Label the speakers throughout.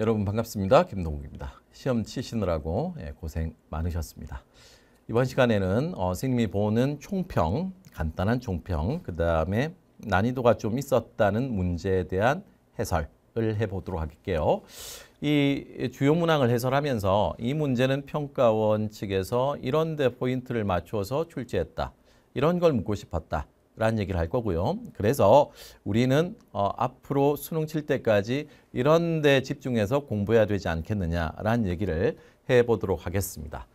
Speaker 1: 여러분 반갑습니다. 김동국입니다. 시험 치시느라고 예, 고생 많으셨습니다. 이번 시간에는 어, 선생님이 보는 총평, 간단한 총평, 그 다음에 난이도가 좀 있었다는 문제에 대한 해설을 해보도록 할게요. 이 주요 문항을 해설하면서 이 문제는 평가원 측에서 이런 데 포인트를 맞춰서 출제했다. 이런 걸 묻고 싶었다. 라는 얘기를 할 거고요. 그래서 우리는 어, 앞으로 수능 칠 때까지 이런 데 집중해서 공부해야 되지 않겠느냐라는 얘기를 해보도록 하겠습니다.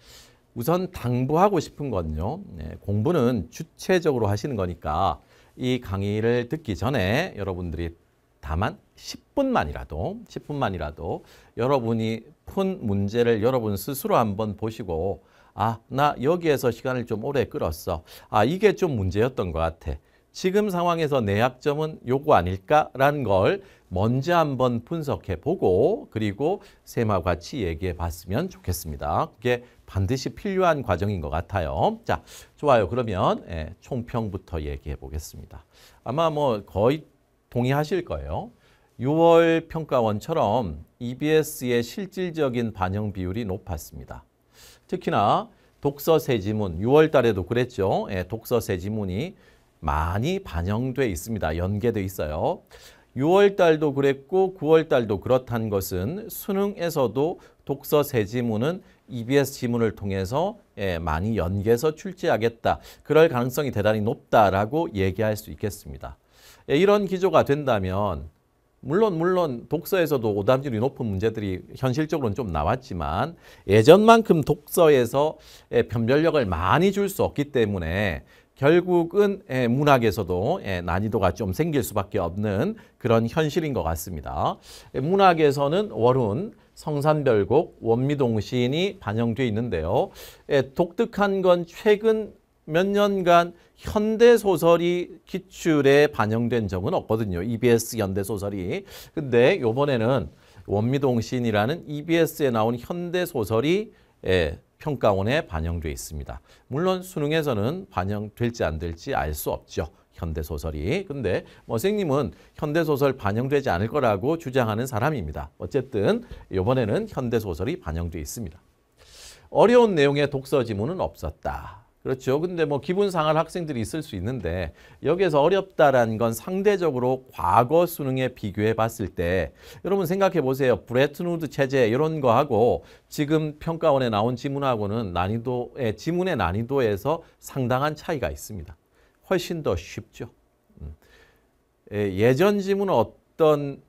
Speaker 1: 우선 당부하고 싶은 건요. 네, 공부는 주체적으로 하시는 거니까 이 강의를 듣기 전에 여러분들이 다만 10분만이라도 10분만이라도 여러분이 푼 문제를 여러분 스스로 한번 보시고 아, 나 여기에서 시간을 좀 오래 끌었어. 아, 이게 좀 문제였던 것 같아. 지금 상황에서 내 약점은 요거 아닐까라는 걸 먼저 한번 분석해 보고 그리고 쌤마 같이 얘기해 봤으면 좋겠습니다. 그게 반드시 필요한 과정인 것 같아요. 자, 좋아요. 그러면 예, 총평부터 얘기해 보겠습니다. 아마 뭐 거의 동의하실 거예요. 6월 평가원처럼 EBS의 실질적인 반영 비율이 높았습니다. 특히나 독서세지문 6월 달에도 그랬죠. 예, 독서세지문이 많이 반영돼 있습니다. 연계돼 있어요. 6월 달도 그랬고 9월 달도 그렇다는 것은 수능에서도 독서 세지문은 EBS 지문을 통해서 예, 많이 연계해서 출제하겠다. 그럴 가능성이 대단히 높다라고 얘기할 수 있겠습니다. 예, 이런 기조가 된다면 물론 물론 독서에서도 오답률이 높은 문제들이 현실적으로는 좀 나왔지만 예전만큼 독서에서 변별력을 많이 줄 수 없기 때문에 결국은 문학에서도 난이도가 좀 생길 수밖에 없는 그런 현실인 것 같습니다. 문학에서는 월운, 성산별곡, 원미동 시인이 반영돼 있는데요. 독특한 건 최근 몇 년간 현대 소설이 기출에 반영된 적은 없거든요. EBS 현대 소설이. 근데 요번에는 원미동 신이라는 EBS에 나온 현대 소설이 예, 평가원에 반영돼 있습니다. 물론 수능에서는 반영될지 안 될지 알 수 없죠. 현대소설이. 근데 뭐 선생님은 현대소설 반영되지 않을 거라고 주장하는 사람입니다. 어쨌든 요번에는 현대소설이 반영돼 있습니다. 어려운 내용의 독서 지문은 없었다. 그렇죠. 근데 뭐 기분 상할 학생들이 있을 수 있는데 여기에서 어렵다라는 건 상대적으로 과거 수능에 비교해 봤을 때 여러분 생각해 보세요. 브레트 우드 체제 이런 거하고 지금 평가원에 나온 지문하고는 난이도의 지문의 난이도에서 상당한 차이가 있습니다. 훨씬 더 쉽죠. 음. 예, 예전 지문은 어떤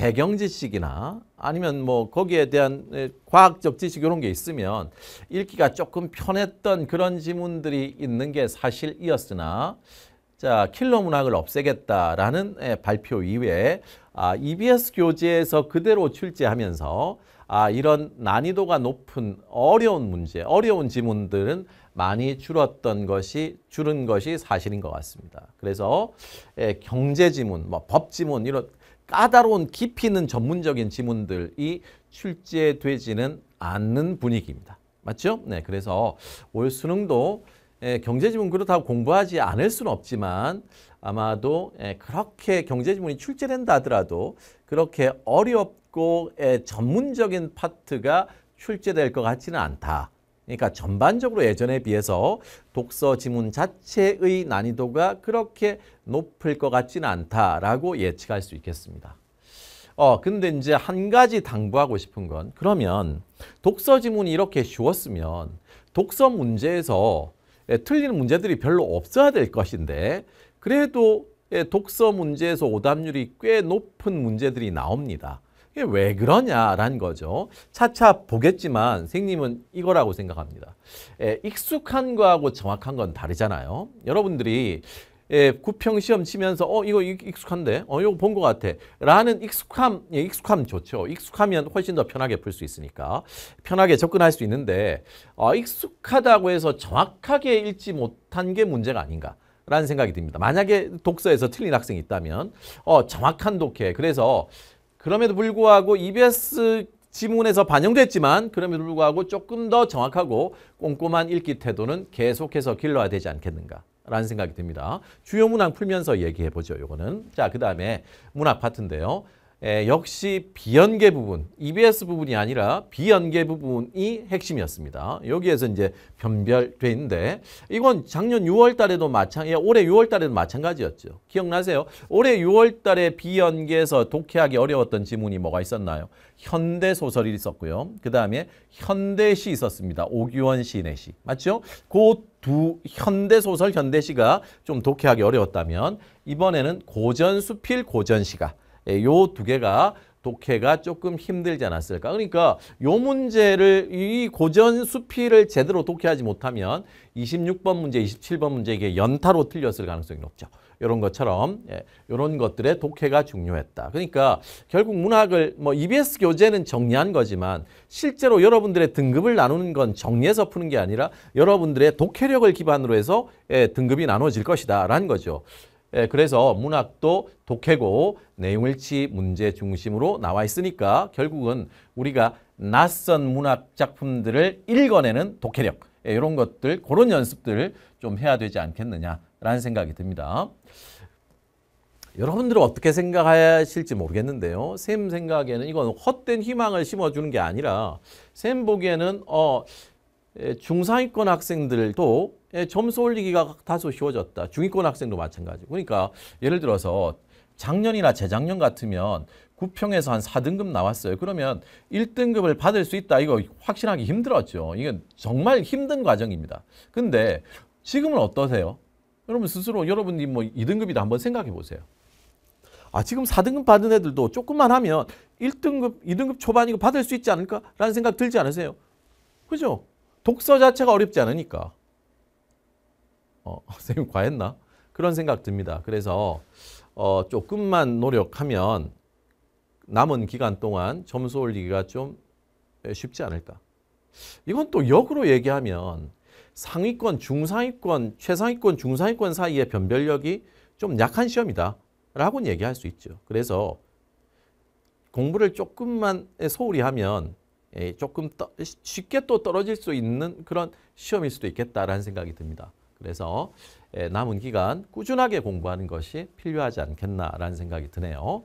Speaker 1: 배경 지식이나 아니면 뭐 거기에 대한 예, 과학적 지식 이런 게 있으면 읽기가 조금 편했던 그런 지문들이 있는 게 사실이었으나 자 킬러 문학을 없애겠다라는 예, 발표 이외에 아, EBS 교재에서 그대로 출제하면서 아, 이런 난이도가 높은 어려운 문제, 어려운 지문들은 많이 줄었던 것이 줄은 것이 사실인 것 같습니다. 그래서 예, 경제 지문, 뭐 법 지문 이런 까다로운 깊이 는 전문적인 지문들이 출제되지는 않는 분위기입니다. 맞죠? 네, 그래서 올 수능도 예, 경제지문 그렇다고 공부하지 않을 수는 없지만 아마도 예, 그렇게 경제지문이 출제된다 하더라도 그렇게 어렵고 예, 전문적인 파트가 출제될 것 같지는 않다. 그러니까 전반적으로 예전에 비해서 독서 지문 자체의 난이도가 그렇게 높을 것 같지는 않다라고 예측할 수 있겠습니다. 어, 근데 이제 한 가지 당부하고 싶은 건 그러면 독서 지문이 이렇게 쉬웠으면 독서 문제에서 예, 틀리는 문제들이 별로 없어야 될 것인데 그래도 예, 독서 문제에서 오답률이 꽤 높은 문제들이 나옵니다. 이게 왜 그러냐라는 거죠. 차차 보겠지만 선 생님은 이거라고 생각합니다. 에, 예, 익숙한 거하고 정확한 건 다르잖아요. 여러분들이 예, 구평 시험 치면서 어 이거 익숙한데 어 이거 본 것 같아 라는 익숙함 예, 익숙함 좋죠 익숙하면 훨씬 더 편하게 풀 수 있으니까 편하게 접근할 수 있는데 어, 익숙하다고 해서 정확하게 읽지 못한 게 문제가 아닌가 라는 생각이 듭니다 만약에 독서에서 틀린 학생이 있다면 어 정확한 독해 그래서 그럼에도 불구하고 EBS 지문에서 반영됐지만 그럼에도 불구하고 조금 더 정확하고 꼼꼼한 읽기 태도는 계속해서 길러야 되지 않겠는가 라는 생각이 듭니다. 주요 문항 풀면서 얘기해보죠. 요거는. 자, 그 다음에 문학 파트인데요. 에, 역시 비연계 부분, EBS 부분이 아니라 비연계 부분이 핵심이었습니다. 여기에서 이제 변별돼 있는데 이건 작년 6월 달에도 마찬가지, 예, 올해 6월 달에도 마찬가지였죠. 기억나세요? 올해 6월 달에 비연계에서 독해하기 어려웠던 지문이 뭐가 있었나요? 현대 소설이 있었고요. 그 다음에 현대시 있었습니다. 오규원 시내 시. 맞죠? 그 두 현대소설, 현대시가 좀 독해하기 어려웠다면 이번에는 고전수필 고전시가 예, 요두 개가 독해가 조금 힘들지 않았을까. 그러니까 요 문제를 이 고전 수필을 제대로 독해하지 못하면 26번 문제, 27번 문제 이게 연타로 틀렸을 가능성이 높죠. 이런 것처럼 예, 이런 것들의 독해가 중요했다. 그러니까 결국 문학을 뭐 EBS 교재는 정리한 거지만 실제로 여러분들의 등급을 나누는 건 정리해서 푸는 게 아니라 여러분들의 독해력을 기반으로 해서 예, 등급이 나눠질 것이다 라는 거죠. 예, 그래서 문학도 독해고 내용일치 문제 중심으로 나와 있으니까 결국은 우리가 낯선 문학 작품들을 읽어내는 독해력 예, 이런 것들 그런 연습들 을좀 해야 되지 않겠느냐라는 생각이 듭니다. 여러분들은 어떻게 생각하실지 모르겠는데요. 쌤 생각에는 이건 헛된 희망을 심어주는 게 아니라 쌤 보기에는 어 중상위권 학생들도 점수 올리기가 다소 쉬워졌다. 중위권 학생도 마찬가지. 그러니까 예를 들어서 작년이나 재작년 같으면 9평에서 한 4등급 나왔어요. 그러면 1등급을 받을 수 있다. 이거 확실하기 힘들었죠. 이건 정말 힘든 과정입니다. 근데 지금은 어떠세요? 여러분 스스로 여러분이 뭐 2등급이다 한번 생각해 보세요. 아 지금 4등급 받은 애들도 조금만 하면 1등급, 2등급 초반이고 받을 수 있지 않을까라는 생각 들지 않으세요? 그죠? 독서 자체가 어렵지 않으니까. 어, 선생님 과했나? 그런 생각 듭니다. 그래서 어, 조금만 노력하면 남은 기간 동안 점수 올리기가 좀 쉽지 않을까. 이건 또 역으로 얘기하면 상위권, 중상위권, 최상위권, 중상위권 사이의 변별력이 좀 약한 시험이다. 라고는 얘기할 수 있죠. 그래서 공부를 조금만 소홀히 하면 예, 조금 떠, 쉽게 또 떨어질 수 있는 그런 시험일 수도 있겠다라는 생각이 듭니다. 그래서 예, 남은 기간 꾸준하게 공부하는 것이 필요하지 않겠나라는 생각이 드네요.